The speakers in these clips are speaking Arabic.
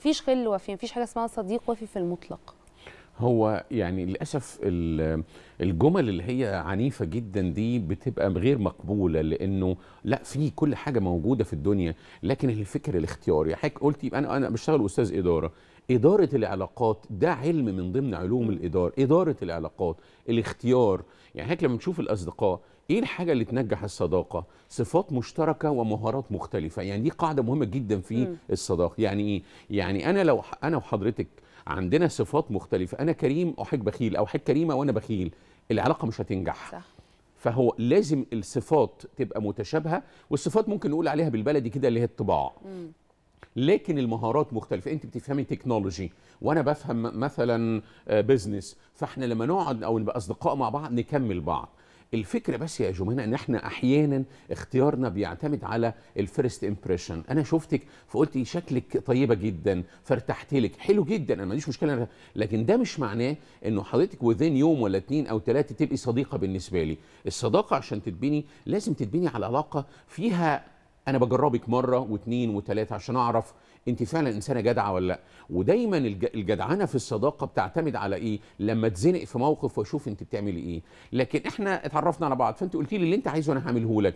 فيش خل وفي مفيش حاجه اسمها صديق وفي في المطلق هو يعني للاسف الجمل اللي هي عنيفه جدا دي بتبقى غير مقبوله لانه لا في كل حاجه موجوده في الدنيا لكن الفكر الاختياري حضرتك قلتي انا انا بشتغل استاذ اداره إدارة العلاقات ده علم من ضمن علوم الإدارة إدارة العلاقات الاختيار يعني هيك لما نشوف الأصدقاء ايه الحاجه اللي تنجح الصداقه صفات مشتركه ومهارات مختلفه يعني دي قاعده مهمه جدا في م. الصداقه يعني ايه يعني انا لو انا وحضرتك عندنا صفات مختلفه انا كريم احب بخيل او احب كريمه وانا بخيل العلاقه مش هتنجح صح. فهو لازم الصفات تبقى متشابهه والصفات ممكن نقول عليها بالبلدي كده اللي هي الطباع م. لكن المهارات مختلفه انت بتفهمي تكنولوجي وانا بفهم مثلا بزنس آه، فاحنا لما نقعد او نبقى اصدقاء مع بعض نكمل بعض الفكره بس يا جمانه ان احنا احيانا اختيارنا بيعتمد على الفيرست امبريشن انا شفتك فقلت إيه، شكلك طيبه جدا فارتحت لك حلو جدا انا ما عنديش مشكله لكن ده مش معناه انه حضرتك وذين يوم ولا اتنين او ثلاثه تبقي صديقه بالنسبه لي الصداقه عشان تتبني لازم تتبني على علاقه فيها انا بجربك مره واتنين وتلاته عشان اعرف انت فعلا انسانه جدعه ولا لا ودايما الجدعنه في الصداقه بتعتمد على ايه لما تزنق في موقف واشوف انت بتعملي ايه لكن احنا اتعرفنا على بعض فانت قلتي لي اللي انت عايزه انا هعمله لك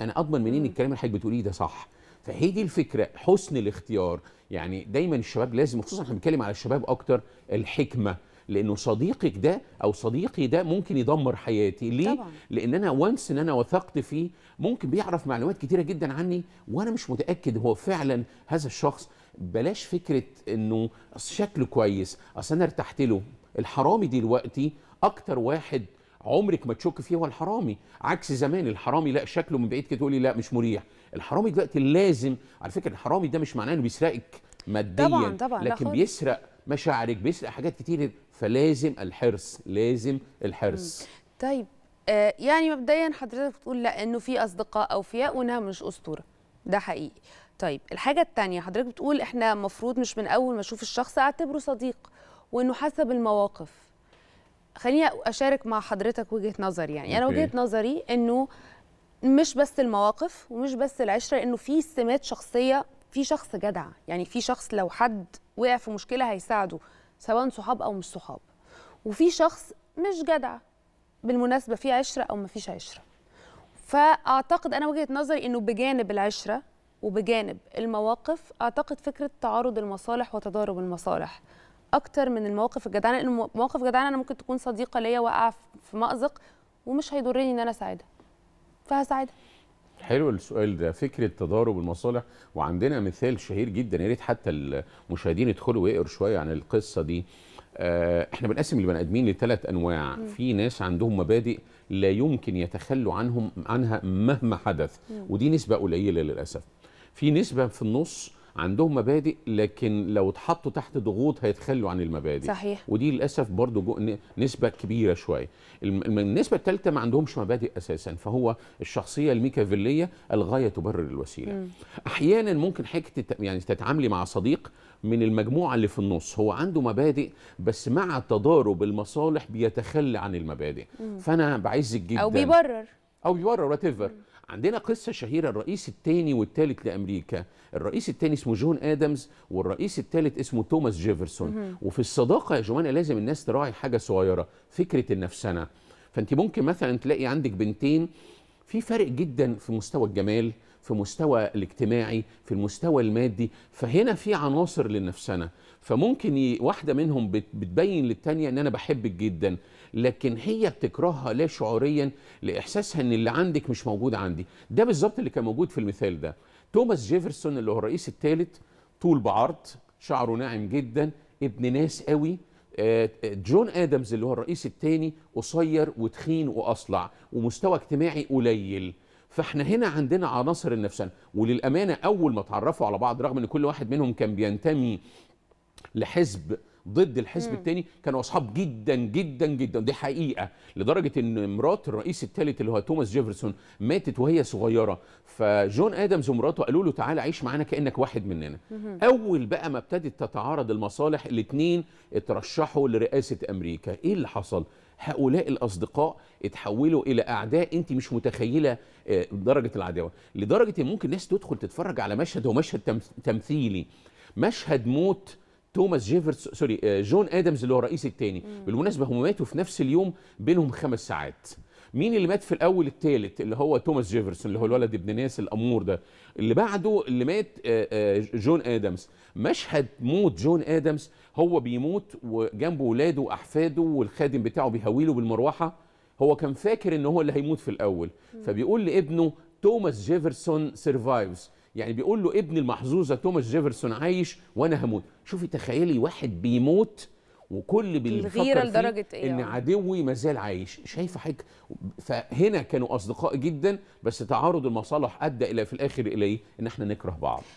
انا اضمن منين الكلام اللي حضرتك بتقوليه ده صح فهي دي الفكره حسن الاختيار يعني دايما الشباب لازم خصوصا احنا بنتكلم على الشباب اكتر الحكمه لانه صديقك ده او صديقي ده ممكن يدمر حياتي ليه طبعا. لان انا وانس ان انا وثقت فيه ممكن بيعرف معلومات كتيره جدا عني وانا مش متاكد هو فعلا هذا الشخص بلاش فكره انه شكله كويس اصل انا ارتحت له الحرامي دلوقتي اكتر واحد عمرك ما تشك فيه هو الحرامي عكس زمان الحرامي لا شكله من بعيد كده تقولي لا مش مريح الحرامي دلوقتي لازم على فكره الحرامي ده مش معناه انه بيسرقك ماديا طبعا طبعا لكن بيسرق مشاعرك بيسرق حاجات كتير فلازم الحرص لازم الحرص طيب آه يعني مبدئيا حضرتك بتقول لا انه في اصدقاء اوفياء وانها مش اسطوره ده حقيقي طيب الحاجه الثانيه حضرتك بتقول احنا المفروض مش من اول ما اشوف الشخص اعتبره صديق وانه حسب المواقف خليني اشارك مع حضرتك وجهه نظري يعني انا وجهه نظري انه مش بس المواقف ومش بس العشره انه في سمات شخصيه في شخص جدع يعني في شخص لو حد وقع في مشكله هيساعده سواء صحاب او مش صحاب وفي شخص مش جدع بالمناسبه في عشره او ما فيش عشره فاعتقد انا وجهه نظري انه بجانب العشره وبجانب المواقف اعتقد فكره تعارض المصالح وتضارب المصالح اكتر من المواقف الجدعانه لان مواقف جدعانه انا ممكن تكون صديقه ليا واقعه في مازق ومش هيضرني ان انا اساعدها فهساعدها حلو السؤال ده فكره تضارب المصالح وعندنا مثال شهير جدا يا ريت حتى المشاهدين يدخلوا ويقروا شويه عن القصه دي آه، احنا بنقسم البني ادمين لثلاث انواع م. في ناس عندهم مبادئ لا يمكن يتخلوا عنهم عنها مهما حدث م. ودي نسبه قليله للاسف في نسبه في النص عندهم مبادئ لكن لو اتحطوا تحت ضغوط هيتخلوا عن المبادئ صحيح ودي للاسف برضو نسبه كبيره شويه النسبه الثالثه ما عندهمش مبادئ اساسا فهو الشخصيه الميكافيليه الغايه تبرر الوسيله م. احيانا ممكن حكايه يعني تتعاملي مع صديق من المجموعه اللي في النص هو عنده مبادئ بس مع تضارب المصالح بيتخلى عن المبادئ م. فانا بعزك جدا او بيبرر او بيبرر وات عندنا قصة شهيرة الرئيس الثاني والثالث لأمريكا الرئيس الثاني اسمه جون آدمز والرئيس الثالث اسمه توماس جيفرسون وفي الصداقة يا جوانا لازم الناس تراعي حاجة صغيرة فكرة النفسنة فأنت ممكن مثلا تلاقي عندك بنتين في فرق جدا في مستوى الجمال في مستوى الاجتماعي في المستوى المادي فهنا في عناصر لنفسنا فممكن ي... واحده منهم بت... بتبين للتانيه ان انا بحبك جدا لكن هي بتكرهها لا شعوريا لاحساسها ان اللي عندك مش موجود عندي ده بالظبط اللي كان موجود في المثال ده توماس جيفرسون اللي هو الرئيس الثالث طول بعرض شعره ناعم جدا ابن ناس قوي آه، جون ادمز اللي هو الرئيس الثاني قصير وتخين واصلع ومستوى اجتماعي قليل فاحنا هنا عندنا عناصر النفسان وللامانه اول ما اتعرفوا على بعض رغم ان كل واحد منهم كان بينتمي لحزب ضد الحزب الثاني كانوا اصحاب جدا جدا جدا دي حقيقه لدرجه ان مرات الرئيس الثالث اللي هو توماس جيفرسون ماتت وهي صغيره فجون ادمز ومراته قالوا له تعالى عيش معانا كانك واحد مننا اول بقى ما ابتدت تتعارض المصالح الاثنين اترشحوا لرئاسه امريكا ايه اللي حصل هؤلاء الاصدقاء اتحولوا الى اعداء انت مش متخيله آه، درجه العداوه لدرجه ان ممكن الناس تدخل تتفرج على مشهد هو مشهد تمثيلي مشهد موت توماس جيفرس سوري آه، جون ادمز اللي هو الرئيس الثاني بالمناسبه هم ماتوا في نفس اليوم بينهم خمس ساعات مين اللي مات في الاول الثالث اللي هو توماس جيفرسون اللي هو الولد ابن ناس الامور ده اللي بعده اللي مات آه، آه، جون ادمز مشهد موت جون ادمز هو بيموت وجنبه ولاده واحفاده والخادم بتاعه بيهويله بالمروحه هو كان فاكر ان هو اللي هيموت في الاول فبيقول لابنه توماس جيفرسون سيرفايفز يعني بيقول له ابن المحظوظه توماس جيفرسون عايش وانا هموت شوفي تخيلي واحد بيموت وكل بالغيرة لدرجه ايه ان آه. عدوي مازال عايش شايفه حاجه فهنا كانوا اصدقاء جدا بس تعارض المصالح ادى الى في الاخر الى ان احنا نكره بعض